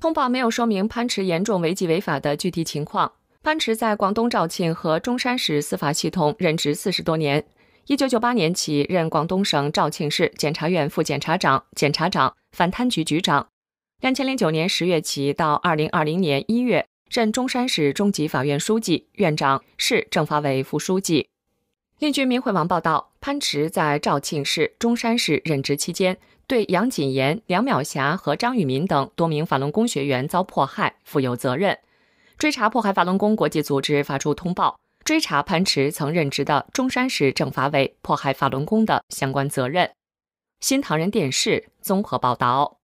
通报没有说明潘池严重违纪违法的具体情况。潘池在广东肇庆和中山市司法系统任职四十多年，一九九八年起任广东省肇庆市检察院副检察长、检察长、反贪局局长；两千零九年十月起到二零二零年一月，任中山市中级法院书记院长、市政法委副书记。另据《明慧网》报道，潘池在肇庆市、中山市任职期间。对杨谨言、梁淼霞和张玉民等多名法轮功学员遭迫害负有责任，追查迫害法轮功国际组织发出通报，追查潘池曾任职的中山市政法委迫害法轮功的相关责任。新唐人电视综合报道。